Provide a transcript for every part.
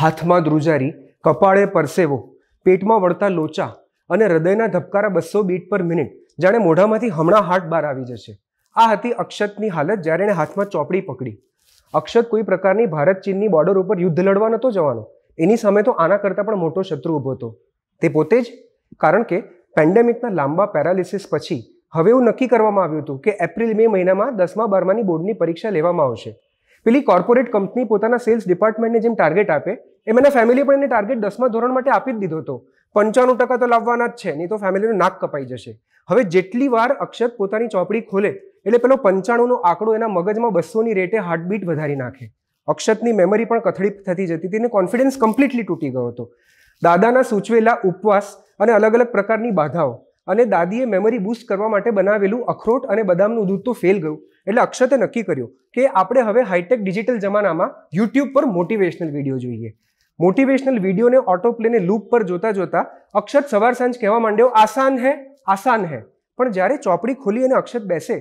હાથમાં ધ્રુજારી કપાળે પરસેવો પેટમાં વળતા લોચા અને હૃદયના ધબકારા બસો બીટ પર મિનિટ જાણે મોઢામાંથી હમણાં હાર્ટ બહાર આવી જશે આ હતી અક્ષતની હાલત જ્યારે એણે હાથમાં ચોપડી પકડી અક્ષત કોઈ પ્રકારની ભારત ચીનની બોર્ડર ઉપર યુદ્ધ લડવા નહોતો જવાનો એની સામે તો આના કરતાં પણ મોટો શત્રુ ઊભો હતો તે પોતે જ કારણ કે પેન્ડેમિકના લાંબા પેરાલિસિસ પછી હવે એવું નક્કી કરવામાં આવ્યું હતું કે એપ્રિલ મે મહિનામાં દસમા બારમાની બોર્ડની પરીક્ષા લેવામાં આવશે પેલી કોર્પોરેટ કંપની પોતાના સેલ્સ ડિપાર્ટમેન્ટને જેમ ટાર્ગેટ આપે એમ એના ફેમિલી પણ એને ટાર્ગેટ દસમા ધોરણ માટે આપી જ દીધો હતો પંચાણું ટકા તો લાવવાના જ છે નહીં તો ફેમિલીનું નાક કપાઈ જશે હવે જેટલી વાર અક્ષત પોતાની ચોપડી ખોલે એટલે પેલો પંચાણુંનો આંકડો એના મગજમાં બસોની રેટે હાર્ટબીટ વધારી નાખે અક્ષતની મેમરી પણ કથળી થતી જતી હતી અને કોન્ફિડન્સ કમ્પ્લીટલી તૂટી ગયો હતો દાદાના સૂચવેલા ઉપવાસ અને અલગ અલગ પ્રકારની બાધાઓ અને દાદીએ મેમરી બુસ્ટ કરવા માટે બનાવેલું અખરોટ અને બદામનું દૂધ તો ફેલ ગયું એટલે અક્ષતે નક્કી કર્યું કે આપણે હવે હાઈટેક ડિજિટલ જમાનામાં યુટ્યુબ પર મોટિવેશનલ વિડીયો જોઈએ મોટિવેશનલ વિડીયોને ઓટો પ્લેને લૂપ પર જોતા જોતા અક્ષત સવાર સાંજ કહેવા માંડ્યો આસાન હે આસાન હે પણ જ્યારે ચોપડી ખોલી અને અક્ષત બેસે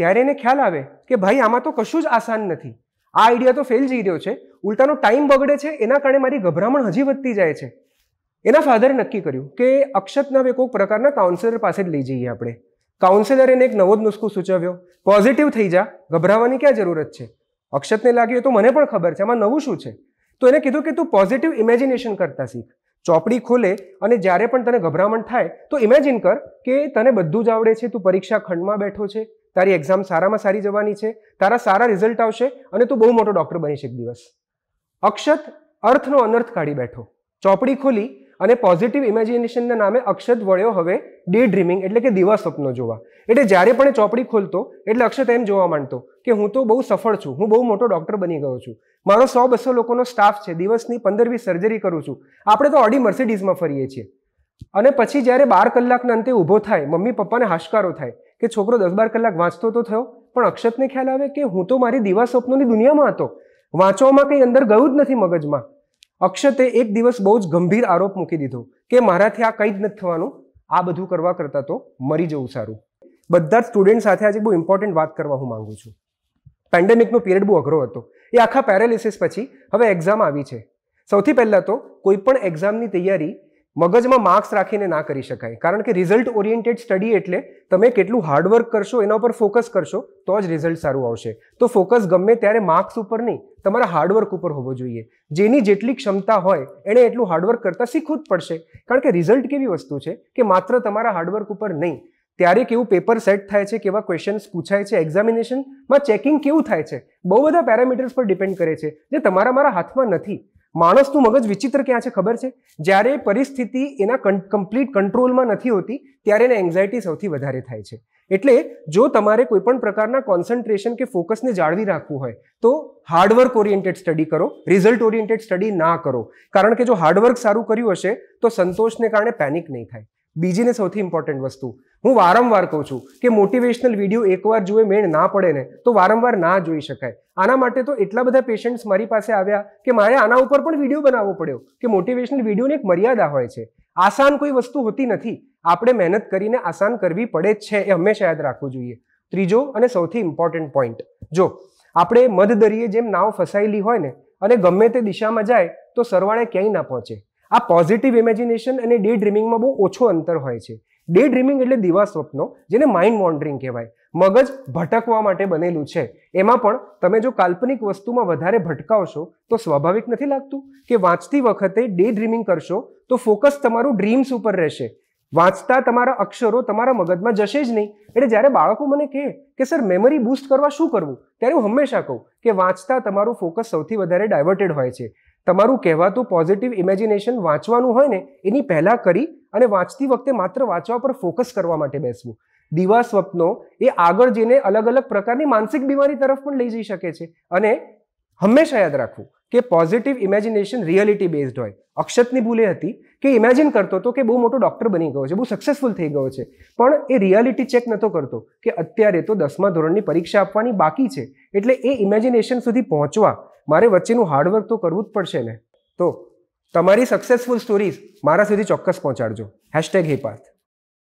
ત્યારે એને ખ્યાલ આવે કે ભાઈ આમાં તો કશું જ આસાન નથી આ આઈડિયા તો ફેલ જઈ રહ્યો છે ઉલટાનો ટાઈમ બગડે છે એના કારણે મારી ગભરામણ હજી વધતી જાય છે એના ફાધરે નક્કી કર્યું કે અક્ષતના બે કોઈક પ્રકારના કાઉન્સિલર પાસે જ લઈ જઈએ આપણે કાઉન્સિલરે એને એક નવો જ નુસ્ખો સૂચવ્યો પોઝિટિવ થઈ જા ગભરાવાની ક્યાં જરૂરત છે અક્ષતને લાગ્યું તો મને પણ ખબર છે આમાં નવું શું છે તો એને કીધું કે તું પોઝિટિવ ઇમેજિનેશન કરતા શીખ ચોપડી ખોલે અને જ્યારે પણ તને ગભરામણ થાય તો ઇમેજિન કર કે તને બધું જ આવડે છે તું પરીક્ષા ખંડમાં બેઠો છે તારી એક્ઝામ સારામાં સારી જવાની છે તારા સારા રિઝલ્ટ આવશે અને તું બહુ મોટો ડૉક્ટર બની શકે દિવસ અક્ષત અર્થનો અનર્થ કાઢી બેઠો ચોપડી ખોલી અને પોઝિટિવ ઇમેજિનેશનના નામે અક્ષત વળ્યો હવે ડે ડ્રીમિંગ એટલે કે દિવા સ્વપ્નો જોવા એટલે જ્યારે પણ ચોપડી ખોલતો એટલે અક્ષત એમ જોવા માંડતો કે હું તો બહુ સફળ છું હું બહુ મોટો ડોક્ટર બની ગયો છું મારો સો બસો લોકોનો સ્ટાફ છે દિવસની પંદર વીસ સર્જરી કરું છું આપણે તો ઓડી મર્સિડીઝમાં ફરીએ છીએ અને પછી જ્યારે બાર કલાકના અંતે ઊભો થાય મમ્મી પપ્પાને હાશકારો થાય કે છોકરો દસ બાર કલાક વાંચતો તો થયો પણ અક્ષતને ખ્યાલ આવે કે હું તો મારી દિવા સ્વપ્નોની દુનિયામાં હતો વાંચવામાં કંઈ અંદર ગયું જ નથી મગજમાં અક્ષતે એક દિવસ બહુ જ ગંભીર આરોપ મૂકી દીધો કે મારાથી આ કંઈ જ નથી થવાનું આ બધું કરવા કરતાં તો મરી જવું સારું બધા જ સ્ટુડન્ટ સાથે આજે બહુ ઇમ્પોર્ટન્ટ વાત કરવા હું માંગુ છું પેન્ડેમિકનો પિરિયડ બહુ અઘરો હતો એ આખા પેરાલિસિસ પછી હવે એક્ઝામ આવી છે સૌથી પહેલાં તો કોઈ પણ એક્ઝામની તૈયારી મગજમાં માર્ક્સ રાખીને ના કરી શકાય કારણ કે રિઝલ્ટ ઓરિએન્ટેડ સ્ટડી એટલે તમે કેટલું હાર્ડવર્ક કરશો એના ઉપર ફોકસ કરશો તો જ રિઝલ્ટ સારું આવશે તો ફોકસ ગમે ત્યારે માર્ક્સ ઉપર નહીં તમારા હાર્ડવર્ક ઉપર હોવો જોઈએ જેની જેટલી ક્ષમતા હોય એણે એટલું હાર્ડવર્ક કરતાં શીખવું જ પડશે કારણ કે રિઝલ્ટ કેવી વસ્તુ છે કે માત્ર તમારા હાર્ડવર્ક ઉપર નહીં ત્યારે કેવું પેપર સેટ થાય છે કેવા ક્વેશ્ચન્સ પૂછાય છે એક્ઝામિનેશનમાં ચેકિંગ કેવું થાય છે બહુ બધા પેરામીટર્સ પર ડિપેન્ડ કરે છે જે તમારા મારા હાથમાં નથી માણસનું મગજ વિચિત્ર ક્યાં છે ખબર છે જ્યારે પરિસ્થિતિ એના કમ્પ્લીટ કંટ્રોલમાં નથી હોતી ત્યારે એને એન્ઝાયટી સૌથી વધારે થાય છે એટલે જો તમારે કોઈપણ પ્રકારના કોન્સન્ટ્રેશન કે ફોકસને જાળવી રાખવું હોય તો હાર્ડવર્ક ઓરિએન્ટેડ સ્ટડી કરો રિઝલ્ટ ઓરિએન્ટેડ સ્ટડી ના કરો કારણ કે જો હાર્ડવર્ક સારું કર્યું હશે તો સંતોષને કારણે પેનિક નહીં થાય બીજીને સૌથી ઇમ્પોર્ટન્ટ વસ્તુ હું વારંવાર કહું છું કે મોટિવેશનલ વિડીયો એકવાર જોવે મેળ ના પડે ને તો વારંવાર ના જોઈ શકાય આના માટે તો એટલા બધા પેશન્ટ્સ મારી પાસે આવ્યા કે મારે આના ઉપર પણ વિડીયો બનાવવો પડ્યો કે મોટિવેશનલ વિડીયોની એક મર્યાદા હોય છે આસાન કોઈ વસ્તુ હોતી નથી આપણે મહેનત કરીને આસાન કરવી પડે જ છે એ હંમેશા યાદ રાખવું જોઈએ ત્રીજો અને સૌથી ઇમ્પોર્ટન્ટ પોઈન્ટ જો આપણે મધદરીએ જેમ નાવ ફસાયેલી હોય ને અને ગમે તે દિશામાં જાય તો સરવાળે ક્યાંય ના પહોંચે આ પોઝિટિવ ઇમેજિનેશન અને ડે ડ્રીમિંગમાં બહુ ઓછો અંતર હોય છે ડે ડ્રીમિંગ એટલે દિવા સ્વપ્નો જેને માઇન્ડ વોન્ડરિંગ કહેવાય મગજ ભટકવા માટે બનેલું છે એમાં પણ તમે જો કાલ્પનિક વસ્તુમાં વધારે ભટકાવશો તો સ્વાભાવિક નથી લાગતું કે વાંચતી વખતે ડે ડ્રીમિંગ કરશો તો ફોકસ તમારું ડ્રીમ્સ ઉપર રહેશે વાંચતા તમારા અક્ષરો તમારા મગજમાં જશે જ નહીં એટલે જ્યારે બાળકો મને કહે કે સર મેમરી બૂસ્ટ કરવા શું કરવું ત્યારે હું હંમેશા કહું કે વાંચતા તમારું ફોકસ સૌથી વધારે ડાયવર્ટેડ હોય છે તમારું કહેવાતું પોઝિટિવ ઇમેજિનેશન વાંચવાનું હોય ને એની પહેલાં કરી અને વાંચતી વખતે માત્ર વાંચવા પર ફોકસ કરવા માટે બેસવું દીવા સ્વપ્નો એ આગળ જઈને અલગ અલગ પ્રકારની માનસિક બીમારી તરફ પણ લઈ જઈ શકે છે અને હંમેશા યાદ રાખવું કે પોઝિટિવ ઇમેજિનેશન રિયાલિટી બેઝડ હોય અક્ષતની ભૂલે હતી કે ઇમેજિન કરતો હતો કે બહુ મોટો ડૉક્ટર બની ગયો છે બહુ સક્સેસફુલ થઈ ગયો છે પણ એ રિયાલિટી ચેક નહોતો કરતો કે અત્યારે તો દસમા ધોરણની પરીક્ષા આપવાની બાકી છે એટલે એ ઇમેજિનેશન સુધી પહોંચવા મારે વચ્ચેનું હાર્ડવર્ક તો કરવું જ પડશે ને તો તમારી સક્સેસફુલ સ્ટોરીઝ મારા સુધી ચોક્કસ પહોંચાડજો હેશટેગ હિપાર્થ